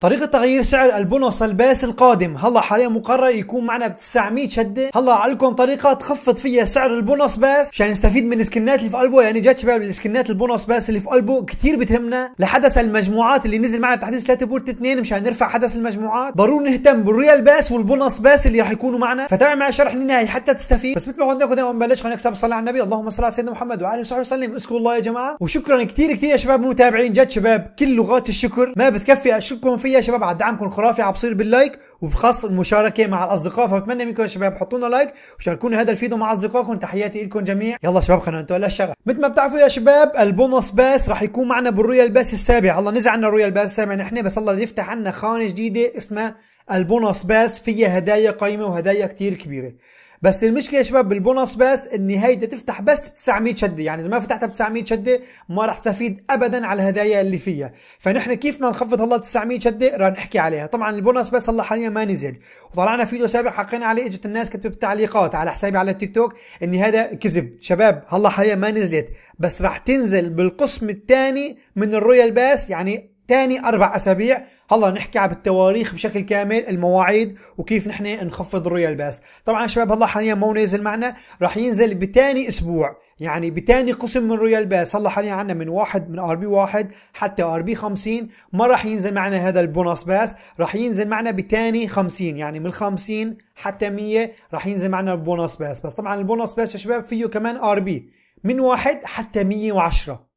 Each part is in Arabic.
طريقة تغيير سعر البونص الباس القادم هلا حاليا مقرر يكون معنا ب 900 شدة هلا عليكم طريقة تخفض فيها سعر البونص باس مشان نستفيد من السكنات اللي في قلبه يعني جد شباب السكنات البونص باس اللي في قلبه كثير بتهمنا لحدث المجموعات اللي نزل معنا تحديث 3.2 مشان نرفع حدث المجموعات ضروري نهتم بالريال باس والبونص باس اللي رح يكونوا معنا فتابع معي شرح النهائي حتى تستفيد بس مثل ما قلنا لكم دائما بنبلش خلينا نكسب الصلاة على النبي اللهم صل على سيدنا محمد وعلى اله وصحبه وسلم اسكوا الله يا جماعة وشكرا كثير كثير يا شباب متابعين جد شباب كل لغات الشكر ما بتكفي اشكركم فيا يا شباب على دعمكم الخرافي على بصير باللايك وبخص المشاركة مع الأصدقاء فبتمنى منكم يا شباب حطونا لايك وشاركوني هذا الفيديو مع أصدقائكم تحياتي لكم جميع يلا شباب خلينا ننتقل الشغل مثل ما بتعرفوا يا شباب البونص باس رح يكون معنا بالرويال باس السابع الله نزع عنا الرويال باس السابع نحن بس الله يفتح عنا خانة جديدة اسمها البونص باس فيها هدايا قيمة وهدايا كتير كبيرة بس المشكله يا شباب بالبونص بس اني هيدا تفتح بس 900 شده يعني اذا ما فتحتها ب 900 شده ما راح تستفيد ابدا على الهدايا اللي فيها فنحن كيف ما نخفض هلا 900 شده راح نحكي عليها طبعا البونص بس هلا حاليا ما نزل وطلعنا فيديو سابق حقينا عليه اجت الناس كتبت تعليقات على حسابي على التيك توك اني هذا كذب شباب هلا حاليا ما نزلت بس راح تنزل بالقسم الثاني من الرويال باس يعني ثاني اربع اسابيع هلا نحكي عن التواريخ بشكل كامل المواعيد وكيف نحن نخفض الرؤيه باس طبعا شباب هلا حاليا مو نازل معنا راح ينزل بتاني اسبوع يعني بتاني قسم من رويال باس هلا حاليا عندنا من واحد من ار بي واحد حتى ار بي 50 ما راح ينزل معنا هذا البونص باس راح ينزل معنا بتاني 50 يعني من 50 حتى 100 راح ينزل معنا البونص باس بس طبعا البونص باس يا شباب فيه كمان ار بي من واحد حتى 110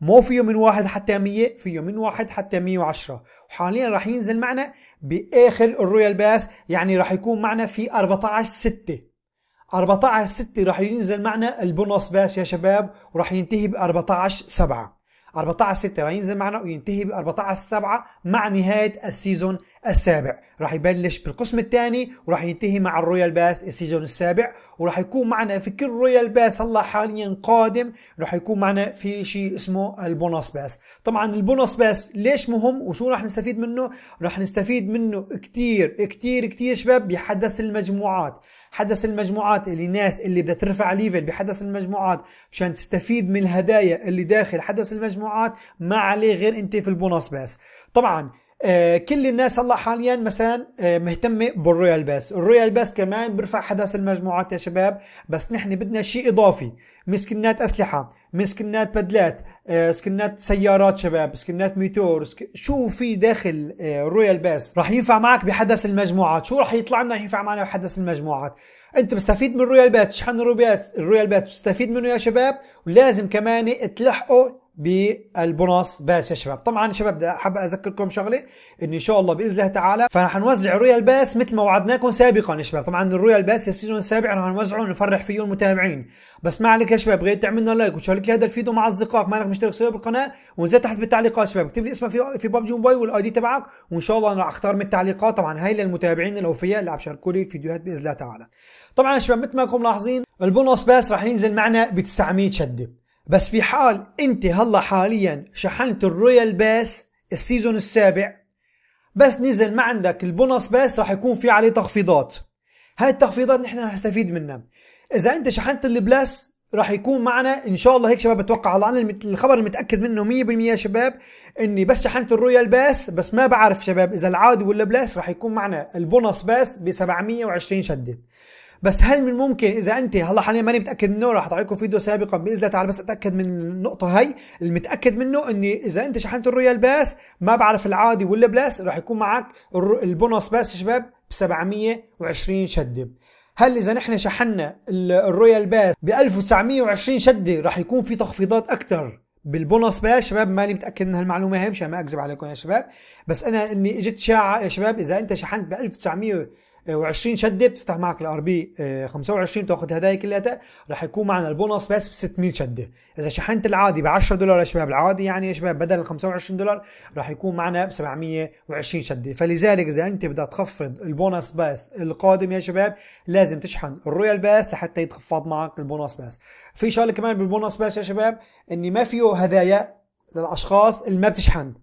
مو فيه من واحد حتى 100 فيه من واحد حتى 110 وحاليا راح ينزل معنا باخر الرويال باس يعني راح يكون معنا في 14 6 14 6 راح ينزل معنا البونص باس يا شباب وراح ينتهي ب 14 7 14 6 راح ينزل معنا وينتهي ب 14 7 مع نهايه السيزون السابع راح يبلش بالقسم الثاني وراح ينتهي مع الرويال باس السيزون السابع وراح يكون معنا في كل رويال باس هلا حاليا قادم راح يكون معنا في شيء اسمه البونص باس طبعا البونص باس ليش مهم وشو راح نستفيد منه راح نستفيد منه كثير كثير كثير شباب بحدث المجموعات حدث المجموعات اللي ناس اللي بدها ترفع ليفل بحدث المجموعات مشان تستفيد من الهدايا اللي داخل حدث المجموعات ما عليه غير انت في البونص بس طبعا آه، كل الناس هلا حاليا مثلا آه، مهتمه بالرويال باس الرويال باس كمان بيرفع حدث المجموعات يا شباب بس نحن بدنا شيء اضافي مسكنات اسلحه مسكنات بدلات آه، سكنات سيارات شباب سكنات ميتور سك... شو في داخل رويال باس راح ينفع معك بحدث المجموعات شو راح يطلع لنا ينفع معنا بحدث المجموعات انت بتستفيد من الرويال باس شحن الرويال باس الرويال باس بتستفيد منه يا شباب ولازم كمان تلحقه بالبونص باس يا شباب طبعا شباب بدي احب اذكركم شغله ان ان شاء الله باذن الله تعالى فرح نوزع رويال باس مثل ما وعدناكم سابقا يا شباب طبعا الرويال باس السيزون السابع رح نوزعه ونفرح فيه المتابعين بس ما عليك يا شباب غير تعملنا لايك وتشارك لي هذا الفيديو مع اصدقائك لك مشترك سوي بالقناه ونزل تحت بالتعليقات شباب اكتب لي اسمك في في ببجي موبايل والاي دي تبعك وان شاء الله انا راح اختار من التعليقات طبعا هاي للمتابعين الاوفياء اللي عم شاركوا لي الفيديوهات باذن الله تعالى طبعا يا شباب مثل ما انكم ملاحظين البونص باس رح ينزل معنا ب 900 شده بس في حال انت هلا حاليا شحنت الرويال باس السيزون السابع بس نزل ما عندك البونص باس راح يكون في عليه تخفيضات هاي التخفيضات نحن رح نستفيد منها اذا انت شحنت البلاس راح يكون معنا ان شاء الله هيك شباب بتوقع هلا انا الخبر اللي متاكد منه 100% يا شباب اني بس شحنت الرويال باس بس ما بعرف شباب اذا العادي ولا بلاس راح يكون معنا البونص باس ب 720 شده بس هل من ممكن اذا انت هلا حاليا ماني متاكد منه راح اطلع لكم فيديو سابقا باذن الله تعالى بس اتاكد من النقطه هي المتاكد منه اني اذا انت شحنت الرويال باس ما بعرف العادي ولا بلاس راح يكون معك البونص باس شباب ب 720 شده هل اذا نحن شحنا الرويال باس ب 1920 شده راح يكون في تخفيضات اكثر بالبونص باس شباب ماني متاكد من هالمعلومه هي مشان ما اكذب عليكم يا شباب بس انا اني اجت شاعه يا شباب اذا انت شحنت ب 1900 و20 شده بتفتح معك الار بي 25 تاخذ هدايا كلياتها راح يكون معنا البونص بس ب 600 شده اذا شحنت العادي ب 10 دولار يا شباب العادي يعني يا شباب بدل ال 25 دولار راح يكون معنا ب 720 شده فلذلك اذا انت بدك تخفض البونص باس القادم يا شباب لازم تشحن الرويال باس لحتى يتخفض معك البونص باس في شغله كمان بالبونص باس يا شباب اني ما فيه هدايا للاشخاص اللي ما بتشحن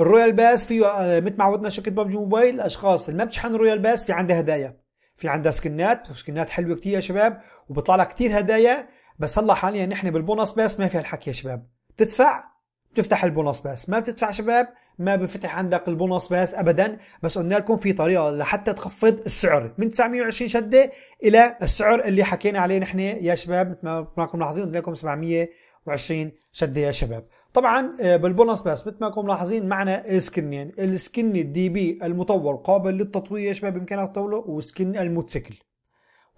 الرويال باس فيه آه، مثل ما عودنا شركه ببجي موبايل الاشخاص اللي ما بتشحن رويال باس في عندها هدايا في عندها سكنات وسكنات حلوه كتير يا شباب وبيطلع لها كثير هدايا بس هلا حاليا نحن بالبونص باس ما في هالحكي يا شباب بتدفع بتفتح البونص باس ما بتدفع شباب ما بفتح عندك البونص باس ابدا بس قلنا لكم في طريقه لحتى تخفض السعر من 920 شده الى السعر اللي حكينا عليه نحن يا شباب مثل ما كنا ملاحظين قلنا لكم 720 شده يا شباب طبعا آه، بالبونص باس مثل ما انكم ملاحظين معنا السكنين السكن الدي بي المطور قابل للتطوير يا شباب بامكانك تطوره وسكن الموتوسيكل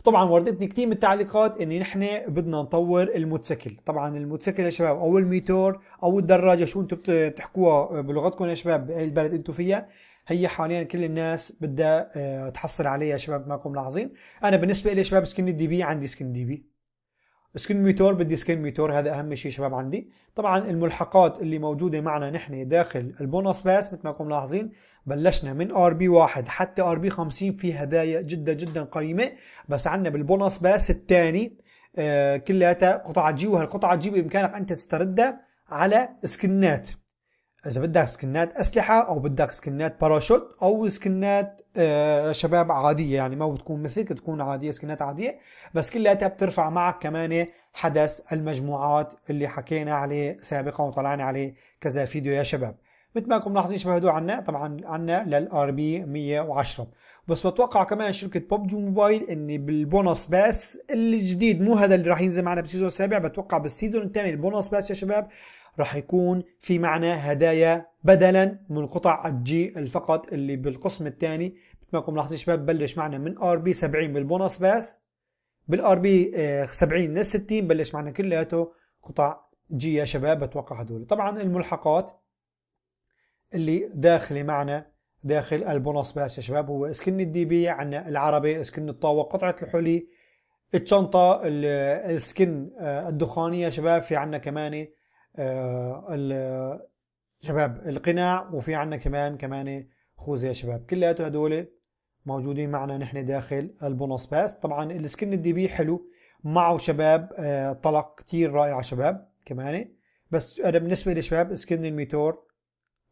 طبعا وردتني كثير من التعليقات ان نحن بدنا نطور الموتوسيكل طبعا الموتوسيكل يا شباب او الميتور او الدراجه شو انتم بتحكوها آه، بلغتكم يا شباب بأي البلد انتم فيها هي حاليا كل الناس بدها آه، تحصل عليها يا شباب ما كم ملاحظين انا بالنسبه لي شباب سكن الدي بي عندي سكن دي بي سكن ميتور بدي سكن ميتور هذا اهم شيء شباب عندي طبعا الملحقات اللي موجوده معنا نحن داخل البونص باس مثل ما راكم ملاحظين بلشنا من ار بي واحد حتى ار بي 50 في هدايا جدا جدا قيمه بس عندنا بالبونص باس الثاني آه، كلها قطعه جي وهالقطعه جي بامكانك انت تستردها على سكنات اذا بدك سكنات اسلحه او بدك سكنات باراشوت او سكنات آه، شباب عاديه يعني ما بتكون مثلك تكون عاديه سكنات عاديه بس كلها بترفع معك كمان حدث المجموعات اللي حكينا عليه سابقا وطلعنا عليه كذا فيديو يا شباب مثل ما كنتم ملاحظين شباب هدول عنا طبعا عنا للار بي 110 بس بتوقع كمان شركه ببجي موبايل ان بالبونص باس الجديد مو هذا اللي راح ينزل معنا بالسيزون السابع بتوقع بالسيزون الثاني البونص باس يا شباب راح يكون في معنا هدايا بدلا من قطع الجي الفقط اللي بالقسم الثاني مثل ما كنتم ملاحظين شباب بلش معنا من ار بي 70 بالبونص بس بالار آه، بي 70 لل 60 بلش معنا كلياته قطع جي يا شباب بتوقع هدول طبعا الملحقات اللي داخله معنا داخل البونص باس يا شباب هو اسكن الدي بي عندنا العربي اسكن الطاوة قطعة الحلي الشنطة السكن آه، الدخانية يا شباب في عندنا كمان آه، شباب القناع وفي عندنا كمان كمان خوذه يا شباب كلياتهم هدول موجودين معنا نحن داخل البونص باس طبعا السكن الدي بي حلو معه شباب آه، طلق كتير رائع شباب كمان بس انا بالنسبه لشباب سكن الميتور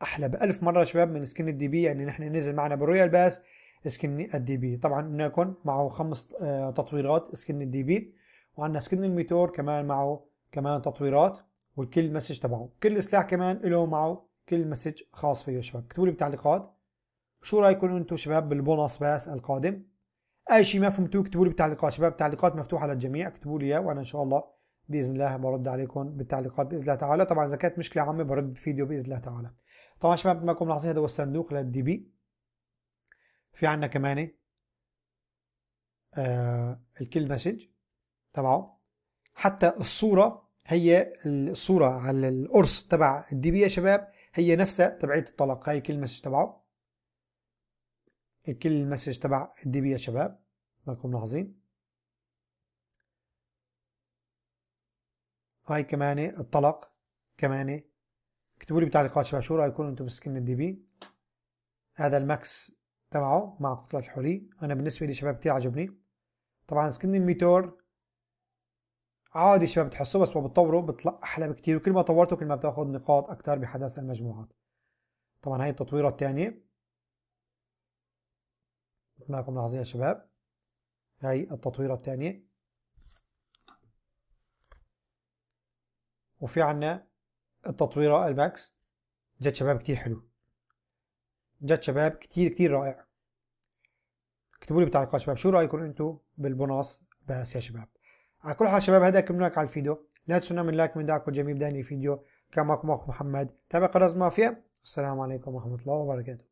احلى بألف مره شباب من سكن الدي بي يعني نحن نزل معنا بالرويال باس سكن الدي بي طبعا بنكون معه خمس آه، تطويرات سكن الدي بي وعندنا سكن الميتور كمان معه كمان تطويرات والكل مسج تبعه كل سلاح كمان له معه كل مسج خاص فيه شباب اكتبوا لي بالتعليقات شو رايكم انتم شباب بالبونص باس القادم اي شيء ما فهمتوه اكتبوا لي بالتعليقات شباب التعليقات مفتوحه للجميع اكتبوا لي اياه وانا ان شاء الله باذن الله برد عليكم بالتعليقات باذن الله تعالى طبعا اذا كانت مشكله عامه برد بفيديو باذن الله تعالى طبعا شباب ما ما ملاحظين هذا هو الصندوق للدي بي في عندنا كمان آه الكل مسج تبعه حتى الصوره هي الصورة على القرص تبع بي يا شباب هي نفسها تبعية الطلاق هاي كل المسج تبعه كل المسج تبع بي يا شباب لكم ملاحظين هاي كمان الطلاق كمان اكتبوا لي بالتعليقات شباب شو رايكم انتم بسكن الدي بي هذا الماكس تبعه مع قطعة الحري انا بالنسبة لي شباب كثير عجبني طبعا سكن الميتور عادي شباب بتحسه بس ما بتطوره بيطلع احلى بكتير وكل ما طورته كل ما بتاخذ نقاط اكثر بحدث المجموعات طبعا هاي التطويره الثانيه مثل ما لكم ملاحظين يا شباب هاي التطويره الثانيه وفي عنا التطويره الماكس جد شباب كتير حلو جد شباب كتير كتير رائع اكتبوا لي بالتعليقات شباب شو رايكم انتم بالبونص بس يا شباب على كل حال شباب هذا كملناك على الفيديو لا تنسونا من لايك من دعك وجميل بداية الفيديو كان معكم اخو محمد تابع قناة مافيا السلام عليكم ورحمة الله وبركاته